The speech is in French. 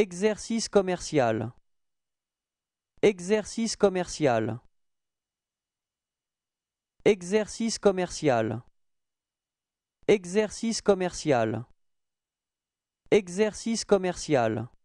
Exercice commercial. Exercice commercial. Exercice commercial. Exercice commercial. Exercice commercial.